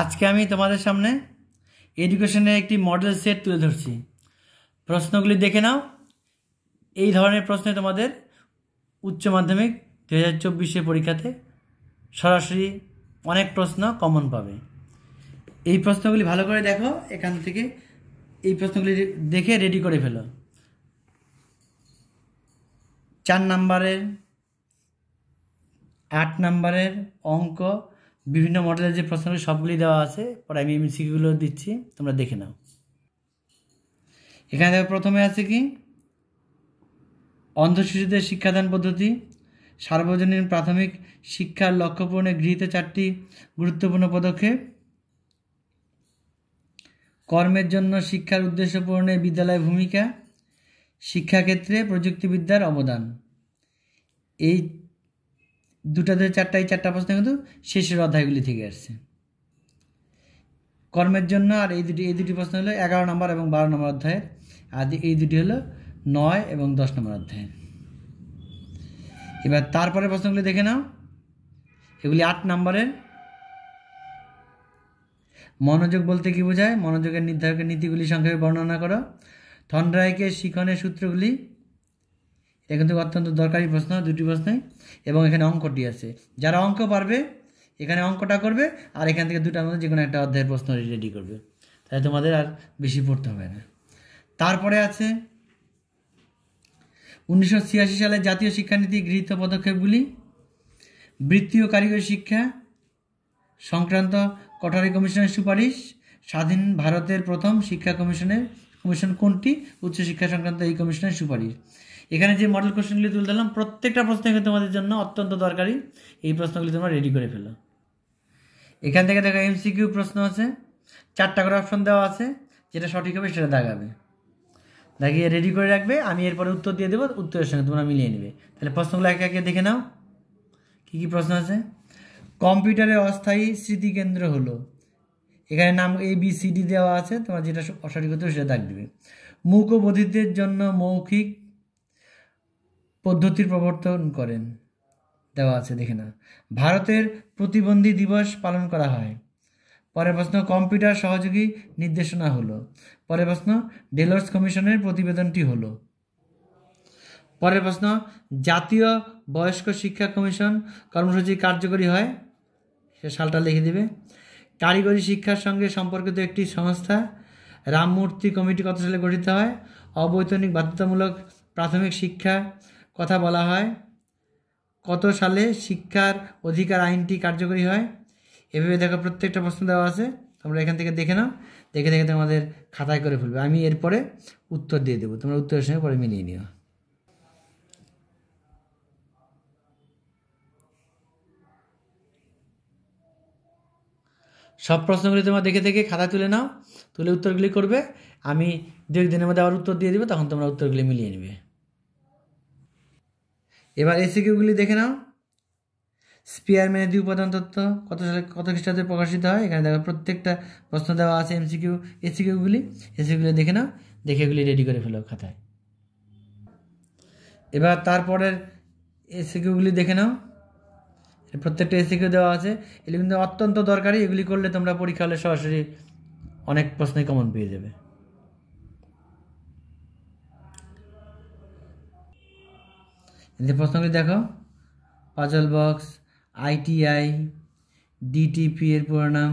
আজকে আমি তোমাদের সামনে এডুকেশনের একটি মডেল সেট তুলে ধরছি প্রশ্নগুলি দেখে নাও এই ধরনের প্রশ্নে তোমাদের উচ্চ মাধ্যমিক দু হাজার চব্বিশে পরীক্ষাতে সরাসরি অনেক প্রশ্ন কমন পাবে এই প্রশ্নগুলি ভালো করে দেখো এখান থেকে এই প্রশ্নগুলি দেখে রেডি করে ফেলো চার নাম্বারের আট নাম্বারের অঙ্ক বিভিন্ন মডেলের যে প্রশ্নগুলি সবগুলি দেওয়া আছে পরে আমি এমসিকিউগুলো দিচ্ছি তোমরা দেখে নাও এখানে দেখো প্রথমে আছে কি অন্ধ শিশুদের শিক্ষাদান পদ্ধতি সার্বজনীন প্রাথমিক শিক্ষার লক্ষ্য পূরণে গৃহীত চারটি গুরুত্বপূর্ণ পদক্ষেপ কর্মের জন্য শিক্ষার উদ্দেশ্য পূরণে বিদ্যালয়ের ভূমিকা শিক্ষাক্ষেত্রে প্রযুক্তিবিদ্যার অবদান এই দুটা ধরে চারটা চারটা প্রশ্ন কিন্তু শেষের অধ্যায়গুলি থেকে আসছে কর্মের জন্য আর এই দুটি এই দুটি প্রশ্ন হলো এগারো নম্বর এবং বারো নম্বর অধ্যায়ের আর এই দুটি হলো নয় এবং দশ নম্বর অধ্যায় এবার তারপরে প্রশ্নগুলি দেখে নাও এগুলি আট নম্বরের মনোযোগ বলতে কি বোঝায় মনোযোগের নির্ধারকের নীতিগুলি সংক্ষেপে বর্ণনা করো থন্ড্রাইকের শিখনের সূত্রগুলি এখান থেকে অত্যন্ত দরকারি প্রশ্ন দুটি প্রশ্নে এবং এখানে অঙ্কটি আছে যারা অঙ্ক পারবে এখানে অঙ্কটা করবে আর এখান থেকে দুটার মধ্যে যে কোনো একটা অধ্যায়ের প্রশ্ন রেডি করবে তাহলে তোমাদের আর বেশি পড়তে হবে না তারপরে আছে উনিশশো সালে জাতীয় শিক্ষানীতি গৃহীত পদক্ষেপগুলি বৃত্তীয় কারিগরি শিক্ষা সংক্রান্ত কটারি কমিশনের সুপারিশ স্বাধীন ভারতের প্রথম শিক্ষা কমিশনের কমিশন কোনটি উচ্চশিক্ষা সংক্রান্ত এই কমিশনের সুপারিশ এখানে যে মডেল কোশ্চেনগুলি তুলে দিলাম প্রত্যেকটা প্রশ্ন কিন্তু তোমাদের জন্য অত্যন্ত দরকারি এই প্রশ্নগুলি তোমরা রেডি করে ফেলো এখান থেকে দেখো এমসিকিউ প্রশ্ন আছে চারটা করে অপশন দেওয়া আছে যেটা সঠিক হবে সেটা দাগাবে দাগিয়ে রেডি করে রাখবে আমি এরপরে উত্তর দিয়ে দেবো উত্তরের সঙ্গে তোমরা মিলিয়ে নেবে তাহলে প্রশ্নগুলো একে একে দেখে নাও কী কী প্রশ্ন আছে কম্পিউটারে অস্থায়ী স্মৃতিকেন্দ্র হলো এখানে নাম এ বি সি ডি দেওয়া আছে তোমার যেটা সঠিক হতো সেটা দাগ দেবে মূকবধিতদের জন্য মৌখিক পদ্ধতির প্রবর্তন করেন দেওয়া আছে দেখে না ভারতের প্রতিবন্ধী দিবস পালন করা হয় পরের প্রশ্ন কম্পিউটার সহযোগী নির্দেশনা হলো পরের প্রশ্ন ডেলার্স কমিশনের প্রতিবেদনটি হলো পরের প্রশ্ন জাতীয় বয়স্ক শিক্ষা কমিশন কর্মসূচি কার্যকরী হয় সে সালটা লিখে দিবে কারিগরি শিক্ষার সঙ্গে সম্পর্কিত একটি সংস্থা রামমূর্তি কমিটি কত সালে গঠিত হয় অবৈতনিক বাধ্যতামূলক প্রাথমিক শিক্ষা কথা বলা হয় কত সালে শিক্ষার অধিকার আইনটি কার্যকরী হয় এভাবে দেখো প্রত্যেকটা প্রশ্ন দেওয়া আছে তোমরা এখান থেকে দেখে নাও দেখে দেখে তোমাদের খাতায় করে ফেলবে আমি এরপরে উত্তর দিয়ে দেবো তোমরা উত্তরের সঙ্গে পরে মিলিয়ে নিও সব প্রশ্নগুলি তোমরা দেখে দেখে খাতা তুলে নাও তুলে উত্তরগুলি করবে আমি দু একদিনের মধ্যে আবার উত্তর দিয়ে দেবো তখন তোমরা উত্তরগুলি মিলিয়ে নেবে এবার এসিকিউগুলি দেখে নাও স্পিয়ারম্যানের দুই উপাদান তত্ত্ব কত সালে কত খ্রিস্টাব্দে প্রকাশিত হয় এখানে দেখো প্রত্যেকটা প্রশ্ন দেওয়া আছে এমসিকিউ এসিকিউগুলি এসিকিউগুলি দেখে নাও দেখে এগুলি রেডি করে ফেলো খাতায় এবার তারপরের এসিকিউগুলি দেখে নাও প্রত্যেকটা এসিকিউ দেওয়া আছে এগুলি কিন্তু অত্যন্ত দরকারি এগুলি করলে তোমরা পরীক্ষা হলে সরাসরি অনেক প্রশ্নে কমন পেয়ে যাবে এদের প্রশ্নগুলি দেখো পাজল বক্স আইটিআই ডিটিপি এর পরিণাম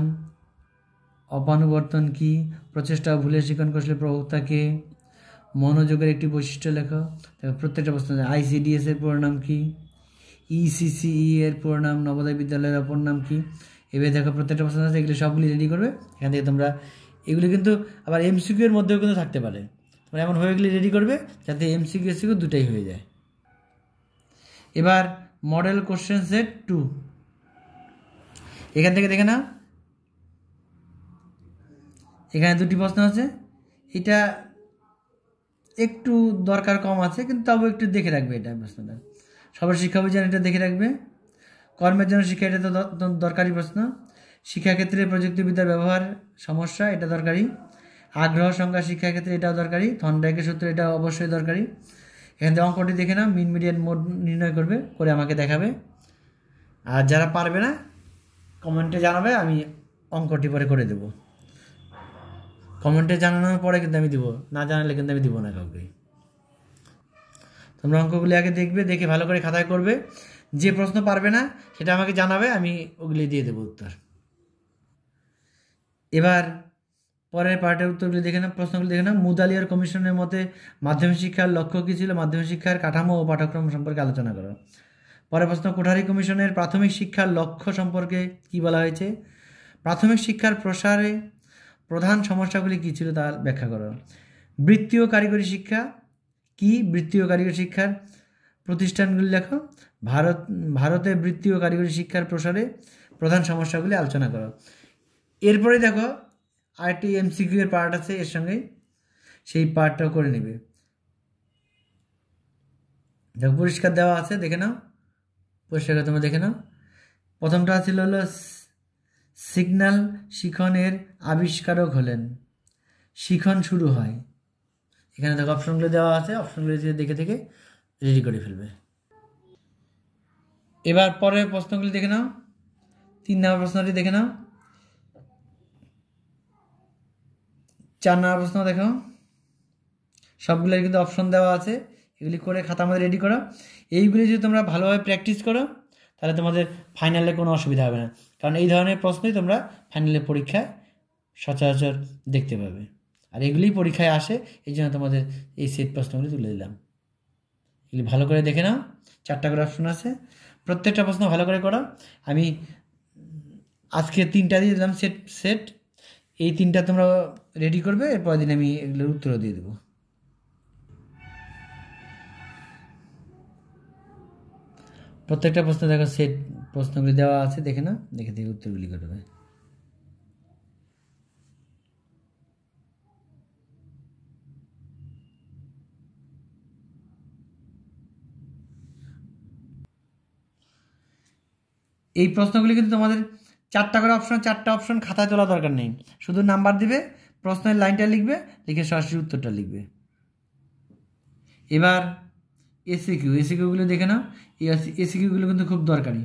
অপানুবর্তন কি প্রচেষ্টা ভুলে শিক্ষণ কৌশলের কে মনোযোগের একটি বৈশিষ্ট্য লেখো প্রত্যেকটা প্রশ্ন আইসিডিএস এর পরিণাম কি ইসিসিই e e এর পরিণাম নবোদয় বিদ্যালয়ের অপর নাম কি এভাবে দেখো প্রত্যেকটা প্রশ্ন আছে এগুলো সবগুলি রেডি করবে এখান থেকে তোমরা এগুলি কিন্তু আবার এমসিকিউ এর মধ্যেও কিন্তু থাকতে পারে তোমরা এমনভাবে এগুলি রেডি করবে যাতে এমসিকিউ এসিকিউ দুটাই হয়ে যায় এবার মডেল কোশ্চেন সেট টু এখান থেকে দেখে নাও এখানে দুটি প্রশ্ন আছে এটা একটু দরকার কম আছে কিন্তু তবু একটু দেখে রাখবে এটা প্রশ্নটা সবার শিক্ষা অভিযান এটা দেখে রাখবে কর্মের জন্য শিক্ষা এটা তো দরকারি প্রশ্ন শিক্ষাক্ষেত্রে প্রযুক্তিবিদ্যার ব্যবহার সমস্যা এটা দরকারি আগ্রহ সংখ্যা শিক্ষাক্ষেত্রে এটাও দরকারি থন্ডাইকের সূত্র এটা অবশ্যই দরকারি এখান থেকে অঙ্কটি দেখে নাও মিন মিডিয়ান মোড নির্ণয় করবে করে আমাকে দেখাবে আর যারা পারবে না কমেন্টে জানাবে আমি অঙ্কটি পরে করে দেব কমেন্টে জানানোর পরে কিন্তু আমি দেবো না জানালে কিন্তু আমি দেবো না কাউকে তোমরা অঙ্কগুলি আগে দেখবে দেখে ভালো করে খাতায় করবে যে প্রশ্ন পারবে না সেটা আমাকে জানাবে আমি ওগুলি দিয়ে দেবো উত্তর এবার পরের পার্টের উত্তরগুলি দেখে নাও প্রশ্নগুলি দেখে না মুদালিয়ার কমিশনের মতে মাধ্যমিক শিক্ষার লক্ষ্য কী ছিল মাধ্যমিক শিক্ষার কাঠামো ও পাঠ্যক্রম সম্পর্কে আলোচনা করো পরের প্রশ্ন কোঠারি কমিশনের প্রাথমিক শিক্ষার লক্ষ্য সম্পর্কে কি বলা হয়েছে প্রাথমিক শিক্ষার প্রসারে প্রধান সমস্যাগুলি কী ছিল তা ব্যাখ্যা করো বৃত্তীয় কারিগরি শিক্ষা কি বৃত্তীয় কারিগরি শিক্ষার প্রতিষ্ঠানগুলি লেখো ভারত ভারতে বৃত্তীয় কারিগরি শিক্ষার প্রসারে প্রধান সমস্যাগুলি আলোচনা করো এরপরে দেখো আরেকটি এমসিকিউ এর পার্ট আছে এর সঙ্গে সেই পার্টটাও করে নেবে দেখো পরিষ্কার দেওয়া আছে দেখে নাও পরিষ্কার তোমরা দেখে নাও প্রথমটা ছিল হলো সিগন্যাল শিখনের আবিষ্কারক হলেন শিখন শুরু হয় এখানে দেখো অপশনগুলো দেওয়া আছে অপশনগুলো দেখে দেখে রেডি করে ফেলবে এবার পরের প্রশ্নগুলি দেখে নাও তিন নম্বর প্রশ্নটি দেখে নাও চার নম্বর প্রশ্ন দেখো সবগুলোর কিন্তু অপশন দেওয়া আছে এগুলি করে খাতা আমাদের রেডি করো এইগুলি যদি তোমরা ভালোভাবে প্র্যাকটিস করো তাহলে তোমাদের ফাইনালে কোনো অসুবিধা হবে না কারণ এই ধরনের প্রশ্নই তোমরা ফাইনালের পরীক্ষায় সচরাচর দেখতে পাবে আর এগুলি পরীক্ষায় আসে এই জন্য তোমাদের এই সেট প্রশ্নগুলি তুলে দিলাম এগুলি ভালো করে দেখে নাও চারটা করে অপশন আছে প্রত্যেকটা প্রশ্ন ভালো করে করো আমি আজকে তিনটা দিয়ে দিলাম সেট সেট এই তিনটা তোমরা রেডি করবে পরের দিন আমি এগুলোর উত্তরও দিয়ে দেবো প্রত্যেকটা প্রশ্ন দেখো সেট প্রশ্নগুলি দেওয়া আছে দেখে না দেখে দেখে উত্তরগুলি করবে এই প্রশ্নগুলি কিন্তু তোমাদের চারটা করে অপশন চারটা অপশন খাতায় তোলা দরকার নেই শুধু নাম্বার দিবে প্রশ্নের লাইনটা লিখবে লিখে সরাসরি উত্তরটা লিখবে এবার এসিকিউ এসিকিউগুলো দেখে নাও এসিকিউগুলো কিন্তু খুব দরকারি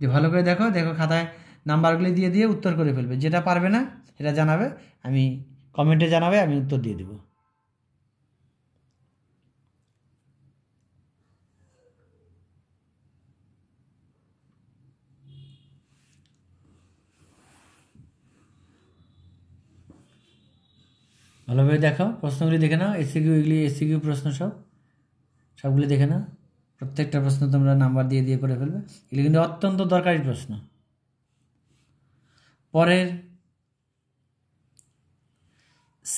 যে ভালো করে দেখো দেখো খাতায় নাম্বারগুলি দিয়ে দিয়ে উত্তর করে ফেলবে যেটা পারবে না সেটা জানাবে আমি কমেন্টে জানাবে আমি উত্তর দিয়ে দেবো ভালোভাবে দেখাও প্রশ্নগুলি দেখে নাও এসিকিউ এগুলি এসিকিউ প্রশ্ন সব সবগুলি দেখে নাও প্রত্যেকটা প্রশ্ন তোমরা নাম্বার দিয়ে দিয়ে করে ফেলবে এগুলি কিন্তু অত্যন্ত দরকারি প্রশ্ন পরের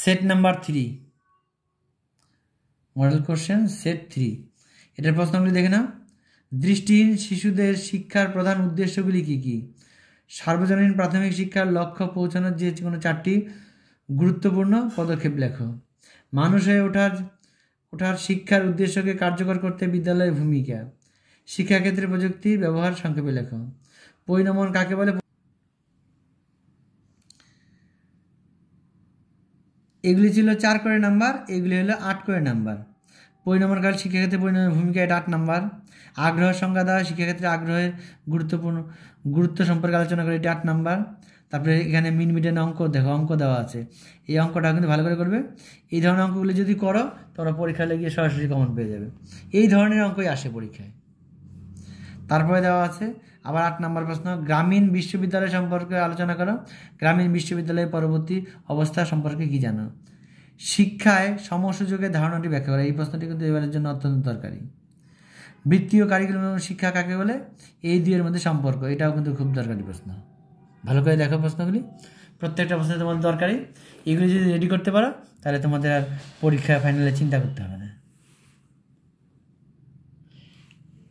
set number three model question set three এটার প্রশ্নগুলি দেখে নাও দৃষ্টিহীন শিশুদের শিক্ষার প্রধান উদ্দেশ্যগুলি কি কি সার্বজনীন প্রাথমিক শিক্ষার লক্ষ্য পৌঁছানোর যে কোনো চারটি গুরুত্বপূর্ণ পদক্ষেপ লেখো মানুষ হয়ে ওঠার ওঠার শিক্ষার উদ্দেশ্যকে কার্যকর করতে বিদ্যালয়ের ভূমিকা শিক্ষাক্ষেত্রে প্রযুক্তি ব্যবহার সংক্ষেপে লেখো পরিণমন কাকে বলে এগুলি ছিল চার করে নাম্বার এগুলি হলো আট করে নাম্বার পরিণমনকাল শিক্ষাক্ষেত্রে পরিণামের ভূমিকা এটা আট নাম্বার আগ্রহ সংজ্ঞা দেওয়া শিক্ষাক্ষেত্রে আগ্রহের গুরুত্বপূর্ণ গুরুত্ব সম্পর্কে আলোচনা করে এটা আট নাম্বার তারপরে এখানে মিন মিডিয়ান অঙ্ক দেখো অঙ্ক দেওয়া আছে এই অঙ্কটা কিন্তু ভালো করে করবে এই ধরনের অঙ্কগুলো যদি করো তোমরা পরীক্ষা লেগে সরাসরি কমন পেয়ে যাবে এই ধরনের অঙ্কই আসে পরীক্ষায় তারপরে দেওয়া আছে আবার আট নম্বর প্রশ্ন গ্রামীণ বিশ্ববিদ্যালয় সম্পর্কে আলোচনা করো গ্রামীণ বিশ্ববিদ্যালয়ের পরবর্তী অবস্থা সম্পর্কে কী জানো শিক্ষায় সমসুযোগের ধারণাটি ব্যাখ্যা করা এই প্রশ্নটি কিন্তু এবারের জন্য অত্যন্ত দরকারি বৃত্তীয় কারিকুলাম এবং শিক্ষা কাকে বলে এই দুইয়ের মধ্যে সম্পর্ক এটাও কিন্তু খুব দরকারি প্রশ্ন ভালো করে দেখো প্রশ্নগুলি প্রত্যেকটা প্রশ্ন তোমাদের দরকারি এগুলি যদি রেডি করতে পারো তাহলে তোমাদের আর পরীক্ষা ফাইনালে চিন্তা করতে হবে না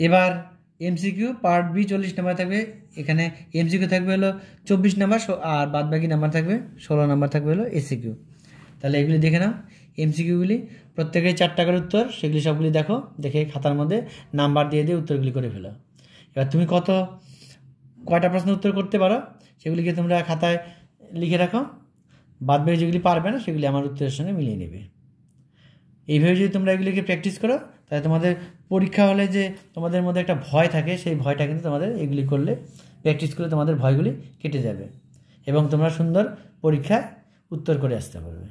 এবার এমসিকিউ পার্ট বি চল্লিশ নাম্বার থাকবে এখানে এমসিকিউ থাকবে হলো চব্বিশ নাম্বার আর বাদ বাকি নাম্বার থাকবে ষোলো নাম্বার থাকবে হলো এসিকিউ তাহলে এগুলি দেখে নাও এমসিকিউগুলি প্রত্যেকের চারটা করে উত্তর সেগুলি সবগুলি দেখো দেখে খাতার মধ্যে নাম্বার দিয়ে দিয়ে উত্তরগুলি করে ফেলো এবার তুমি কত কয়টা প্রশ্ন উত্তর করতে পারো সেগুলিকে তোমরা খাতায় লিখে রাখো বাদ বেড়ে যেগুলি পারবে না সেগুলি আমার উত্তরের সঙ্গে মিলিয়ে নেবে এইভাবে যদি তোমরা এগুলিকে প্র্যাকটিস করো তাহলে তোমাদের পরীক্ষা হলে যে তোমাদের মধ্যে একটা ভয় থাকে সেই ভয়টা কিন্তু তোমাদের এগুলি করলে প্র্যাকটিস করলে তোমাদের ভয়গুলি কেটে যাবে এবং তোমরা সুন্দর পরীক্ষায় উত্তর করে আসতে পারবে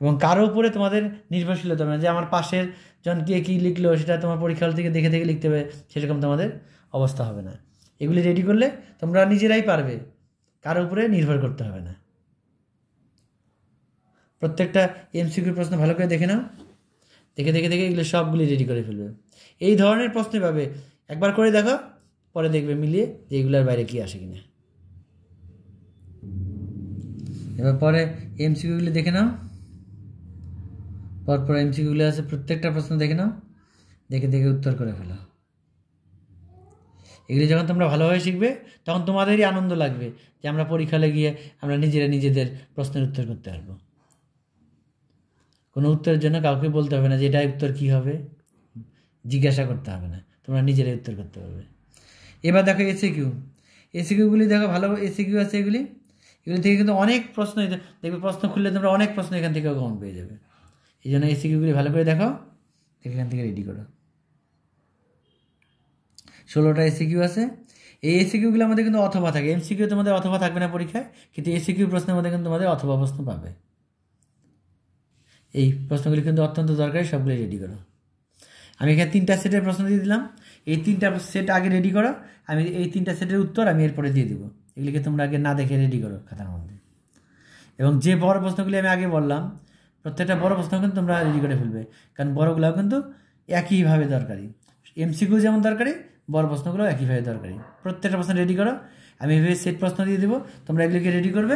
এবং কারো উপরে তোমাদের নির্ভরশীলতা হবে না যে আমার পাশের জন কে কী লিখলো সেটা তোমার পরীক্ষা হল থেকে দেখে দেখে লিখতে হবে সেরকম তোমাদের অবস্থা হবে না এগুলি রেডি করলে তোমরা নিজেরাই পারবে কার উপরে নির্ভর করতে হবে না প্রত্যেকটা এমসিকিউর প্রশ্ন ভালো করে দেখে নাও দেখে দেখে দেখে এগুলো সবগুলি রেডি করে ফেলবে এই ধরনের প্রশ্নে পাবে একবার করে দেখো পরে দেখবে মিলিয়ে যে এগুলোর বাইরে কি আসে কিনা এবার পরে এমসিকিউগুলি দেখে নাও পরপর এমসিকিউগুলি আছে প্রত্যেকটা প্রশ্ন দেখে নাও দেখে দেখে উত্তর করে ফেলো এগুলি যখন তোমরা ভালোভাবে শিখবে তখন তোমাদেরই আনন্দ লাগবে যে আমরা পরীক্ষালে গিয়ে আমরা নিজেরা নিজেদের প্রশ্নের উত্তর করতে পারবো কোনো উত্তরের জন্য কাউকে বলতে হবে না যে এটা উত্তর কী হবে জিজ্ঞাসা করতে হবে না তোমরা নিজেরাই উত্তর করতে পারবে এবার দেখো এসে কিউ এসে কিউগুলি দেখো ভালো এসে কিউ আছে এগুলি এগুলি থেকে কিন্তু অনেক প্রশ্ন দেখবে প্রশ্ন খুললে তোমরা অনেক প্রশ্ন এখান থেকে কমন পেয়ে যাবে এই জন্য এসে কিউগুলি ভালো করে দেখো এখান থেকে রেডি করো ষোলোটা এসিকিউ e আছে এই এসিকিউগুলো e আমাদের কিন্তু অথবা থাকে এমসিকিউ তোমাদের অথবা থাকবে না পরীক্ষায় কিন্তু এসিকিউ e প্রশ্নের মধ্যে কিন্তু তোমাদের অথবা প্রশ্ন পাবে এই প্রশ্নগুলি কিন্তু অত্যন্ত দরকারি সবগুলি রেডি করো আমি এখানে তিনটা সেটের প্রশ্ন দিয়ে দিলাম এই তিনটা সেট আগে রেডি করো আমি এই তিনটা সেটের উত্তর আমি এরপরে দিয়ে দেবো এগুলিকে তোমরা আগে না দেখে রেডি করো খাতার মধ্যে এবং যে বড় প্রশ্নগুলি আমি আগে বললাম প্রত্যেকটা বড় প্রশ্ন কিন্তু তোমরা রেডি করে ফেলবে কারণ বড়গুলাও কিন্তু একইভাবে দরকারি এমসিকিউ যেমন দরকারি বড় প্রশ্নগুলো একইভাবে দরকারি প্রত্যেকটা প্রশ্ন রেডি করো আমি এভাবে সেট প্রশ্ন দিয়ে দেবো তোমরা এগুলিকে রেডি করবে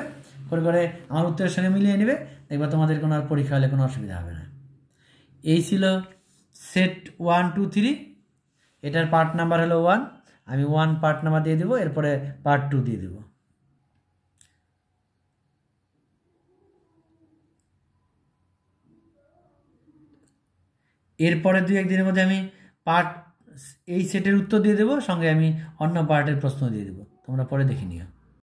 করে করে আমার উত্তরের সঙ্গে মিলিয়ে নেবে দেখবা তোমাদের কোনো আর পরীক্ষা হলে কোনো অসুবিধা হবে না এই ছিল সেট ওয়ান টু থ্রি এটার পার্ট নাম্বার হলো ওয়ান আমি ওয়ান পার্ট নাম্বার দিয়ে দেবো এরপরে পার্ট টু দিয়ে দেবো এরপরে দু একদিনের মধ্যে আমি পার্ট এই সেটের উত্তর দিয়ে দেবো সঙ্গে আমি অন্য পার্টের প্রশ্ন দিয়ে দেবো তোমরা পরে দেখে নিও